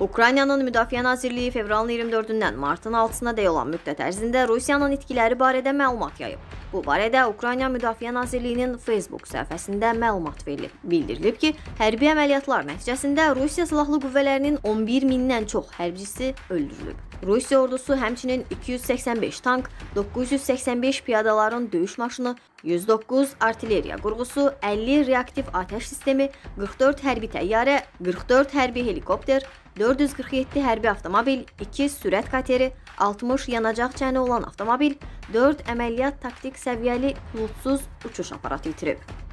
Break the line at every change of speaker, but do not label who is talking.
Ukraynanın Müdafiə Nazirliyi fevralın 24-dən martın 6-sına dək olan müddət ərzində Rusiyanın itkiləri barədə məlumat yayıb. Bu barədə Ukrayna Müdafiə Nazirliyinin Facebook səhifəsində məlumat verilib. Bildirilib ki, hərbi əməliyyatlar nəticəsində Rusiya silahlı qüvvələrinin 11 mindən çox hərbçisi öldürülüb. Rusiya ordusu həmçinin 285 tank, 985 piyadaların döyüş maşını, 109 artilleriya qurğusu, 50 reaktiv atəş sistemi, 44 hərbi təyyarə, 44 hərbi helikopter, 447 hərbi avtomobil, 2 sürət kateri, 60 yanacaq çəni olan avtomobil, 4 əməliyyat taktik səviyyəli bulutsuz uçuş aparatı itirib.